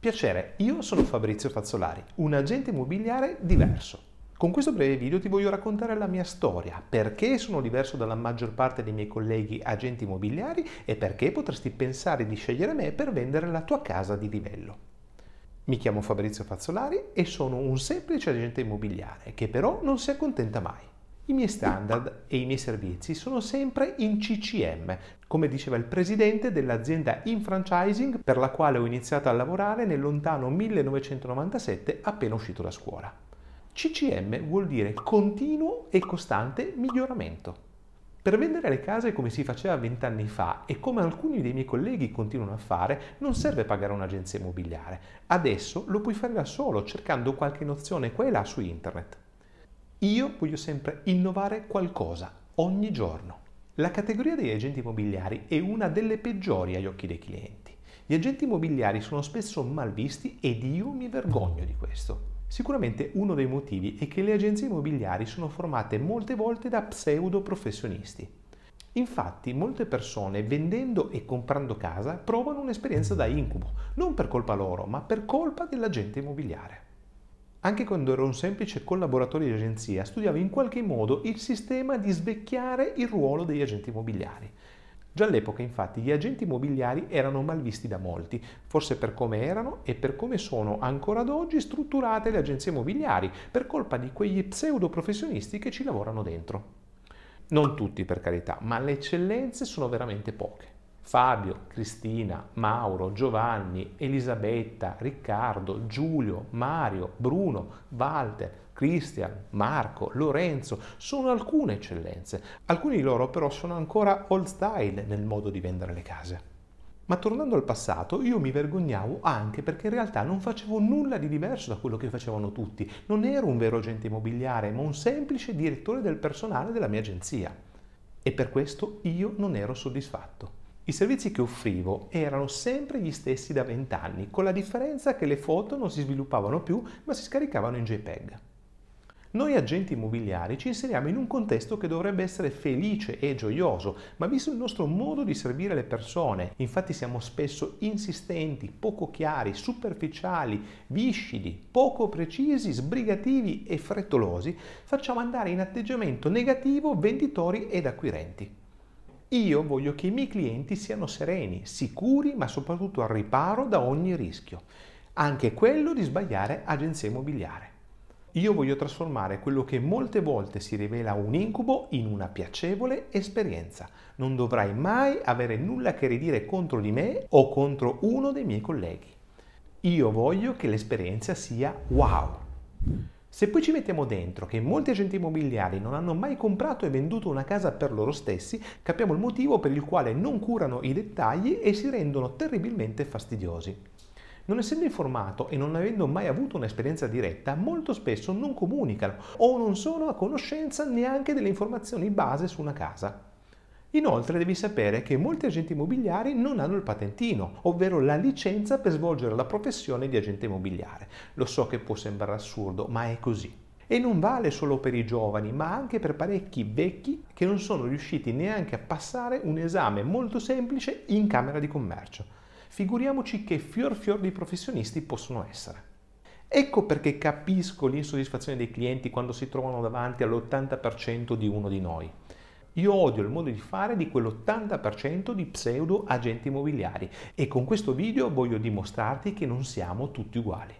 Piacere, io sono Fabrizio Fazzolari, un agente immobiliare diverso. Con questo breve video ti voglio raccontare la mia storia, perché sono diverso dalla maggior parte dei miei colleghi agenti immobiliari e perché potresti pensare di scegliere me per vendere la tua casa di livello. Mi chiamo Fabrizio Fazzolari e sono un semplice agente immobiliare che però non si accontenta mai. I miei standard e i miei servizi sono sempre in CCM, come diceva il presidente dell'azienda in franchising per la quale ho iniziato a lavorare nel lontano 1997 appena uscito da scuola. CCM vuol dire continuo e costante miglioramento. Per vendere le case come si faceva vent'anni fa e come alcuni dei miei colleghi continuano a fare, non serve pagare un'agenzia immobiliare. Adesso lo puoi fare da solo cercando qualche nozione qua e là su internet. Io voglio sempre innovare qualcosa, ogni giorno. La categoria degli agenti immobiliari è una delle peggiori agli occhi dei clienti. Gli agenti immobiliari sono spesso malvisti ed io mi vergogno di questo. Sicuramente uno dei motivi è che le agenzie immobiliari sono formate molte volte da pseudo professionisti. Infatti molte persone vendendo e comprando casa provano un'esperienza da incubo, non per colpa loro, ma per colpa dell'agente immobiliare. Anche quando ero un semplice collaboratore di agenzia, studiavo in qualche modo il sistema di svecchiare il ruolo degli agenti immobiliari. Già all'epoca, infatti, gli agenti immobiliari erano malvisti da molti, forse per come erano e per come sono ancora ad oggi strutturate le agenzie immobiliari, per colpa di quegli pseudo professionisti che ci lavorano dentro. Non tutti, per carità, ma le eccellenze sono veramente poche. Fabio, Cristina, Mauro, Giovanni, Elisabetta, Riccardo, Giulio, Mario, Bruno, Walter, Cristian, Marco, Lorenzo sono alcune eccellenze. Alcuni di loro però sono ancora old style nel modo di vendere le case. Ma tornando al passato, io mi vergognavo anche perché in realtà non facevo nulla di diverso da quello che facevano tutti. Non ero un vero agente immobiliare, ma un semplice direttore del personale della mia agenzia. E per questo io non ero soddisfatto. I servizi che offrivo erano sempre gli stessi da vent'anni, con la differenza che le foto non si sviluppavano più, ma si scaricavano in JPEG. Noi agenti immobiliari ci inseriamo in un contesto che dovrebbe essere felice e gioioso, ma visto il nostro modo di servire le persone, infatti siamo spesso insistenti, poco chiari, superficiali, viscidi, poco precisi, sbrigativi e frettolosi, facciamo andare in atteggiamento negativo venditori ed acquirenti. Io voglio che i miei clienti siano sereni, sicuri, ma soprattutto al riparo da ogni rischio, anche quello di sbagliare agenzia immobiliare. Io voglio trasformare quello che molte volte si rivela un incubo in una piacevole esperienza. Non dovrai mai avere nulla che ridire contro di me o contro uno dei miei colleghi. Io voglio che l'esperienza sia wow. Se poi ci mettiamo dentro che molti agenti immobiliari non hanno mai comprato e venduto una casa per loro stessi, capiamo il motivo per il quale non curano i dettagli e si rendono terribilmente fastidiosi. Non essendo informato e non avendo mai avuto un'esperienza diretta, molto spesso non comunicano o non sono a conoscenza neanche delle informazioni base su una casa. Inoltre devi sapere che molti agenti immobiliari non hanno il patentino, ovvero la licenza per svolgere la professione di agente immobiliare. Lo so che può sembrare assurdo, ma è così. E non vale solo per i giovani, ma anche per parecchi vecchi che non sono riusciti neanche a passare un esame molto semplice in Camera di Commercio. Figuriamoci che fior fior di professionisti possono essere. Ecco perché capisco l'insoddisfazione dei clienti quando si trovano davanti all'80% di uno di noi. Io odio il modo di fare di quell'80% di pseudo agenti immobiliari e con questo video voglio dimostrarti che non siamo tutti uguali.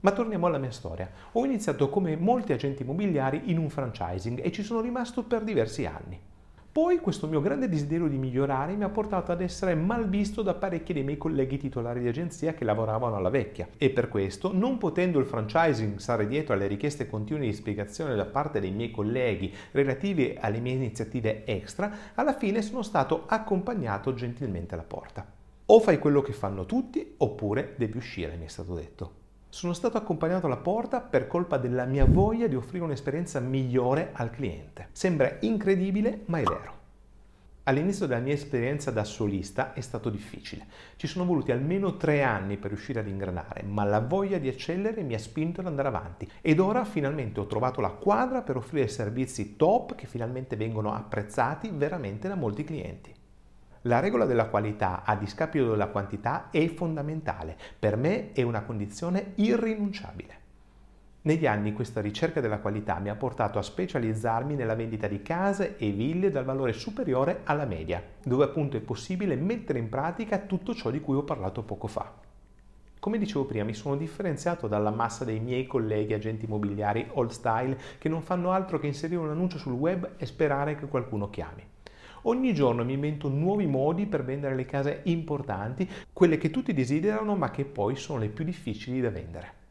Ma torniamo alla mia storia. Ho iniziato come molti agenti immobiliari in un franchising e ci sono rimasto per diversi anni. Poi questo mio grande desiderio di migliorare mi ha portato ad essere mal visto da parecchi dei miei colleghi titolari di agenzia che lavoravano alla vecchia e per questo, non potendo il franchising stare dietro alle richieste continue di spiegazione da parte dei miei colleghi relativi alle mie iniziative extra, alla fine sono stato accompagnato gentilmente alla porta. O fai quello che fanno tutti oppure devi uscire, mi è stato detto sono stato accompagnato alla porta per colpa della mia voglia di offrire un'esperienza migliore al cliente. Sembra incredibile, ma è vero. All'inizio della mia esperienza da solista è stato difficile. Ci sono voluti almeno tre anni per riuscire ad ingranare, ma la voglia di eccellere mi ha spinto ad andare avanti. Ed ora finalmente ho trovato la quadra per offrire servizi top che finalmente vengono apprezzati veramente da molti clienti. La regola della qualità a discapito della quantità è fondamentale, per me è una condizione irrinunciabile. Negli anni questa ricerca della qualità mi ha portato a specializzarmi nella vendita di case e ville dal valore superiore alla media, dove appunto è possibile mettere in pratica tutto ciò di cui ho parlato poco fa. Come dicevo prima, mi sono differenziato dalla massa dei miei colleghi agenti immobiliari old style che non fanno altro che inserire un annuncio sul web e sperare che qualcuno chiami. Ogni giorno mi invento nuovi modi per vendere le case importanti, quelle che tutti desiderano ma che poi sono le più difficili da vendere.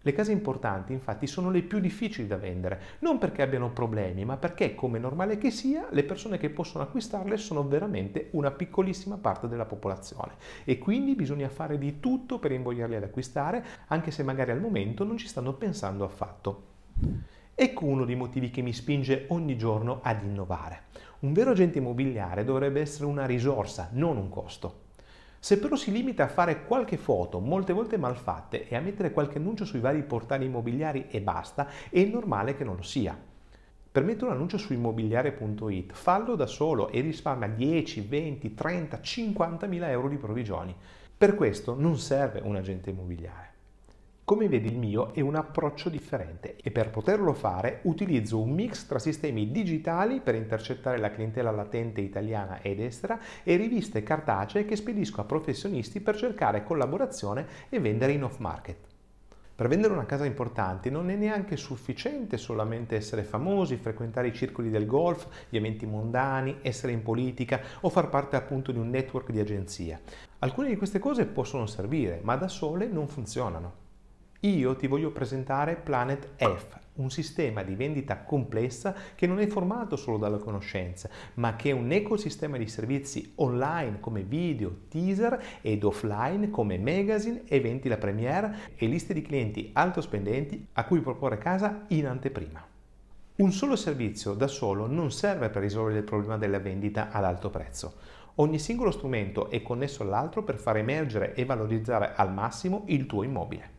Le case importanti infatti sono le più difficili da vendere, non perché abbiano problemi, ma perché, come normale che sia, le persone che possono acquistarle sono veramente una piccolissima parte della popolazione e quindi bisogna fare di tutto per invogliarle ad acquistare, anche se magari al momento non ci stanno pensando affatto. Ecco uno dei motivi che mi spinge ogni giorno ad innovare. Un vero agente immobiliare dovrebbe essere una risorsa, non un costo. Se però si limita a fare qualche foto, molte volte malfatte, e a mettere qualche annuncio sui vari portali immobiliari e basta, è normale che non lo sia. Per mettere un annuncio su immobiliare.it, fallo da solo e risparmia 10, 20, 30, 50 mila euro di provvigioni. Per questo non serve un agente immobiliare. Come vedi il mio è un approccio differente e per poterlo fare utilizzo un mix tra sistemi digitali per intercettare la clientela latente italiana ed estera e riviste cartacee che spedisco a professionisti per cercare collaborazione e vendere in off market. Per vendere una casa importante non è neanche sufficiente solamente essere famosi, frequentare i circoli del golf, gli eventi mondani, essere in politica o far parte appunto di un network di agenzia. Alcune di queste cose possono servire, ma da sole non funzionano. Io ti voglio presentare Planet F, un sistema di vendita complessa che non è formato solo dalla conoscenza, ma che è un ecosistema di servizi online come video, teaser ed offline come magazine, eventi la premiere e liste di clienti alto spendenti a cui proporre casa in anteprima. Un solo servizio da solo non serve per risolvere il problema della vendita ad alto prezzo. Ogni singolo strumento è connesso all'altro per far emergere e valorizzare al massimo il tuo immobile.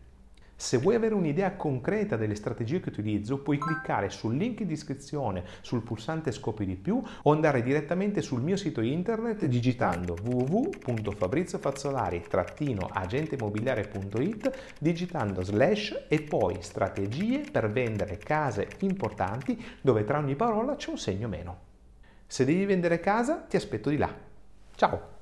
Se vuoi avere un'idea concreta delle strategie che utilizzo, puoi cliccare sul link in descrizione sul pulsante Scopi di più o andare direttamente sul mio sito internet digitando wwwfabriziofazzolari agentemobiliareit digitando slash e poi strategie per vendere case importanti dove tra ogni parola c'è un segno meno. Se devi vendere casa, ti aspetto di là. Ciao!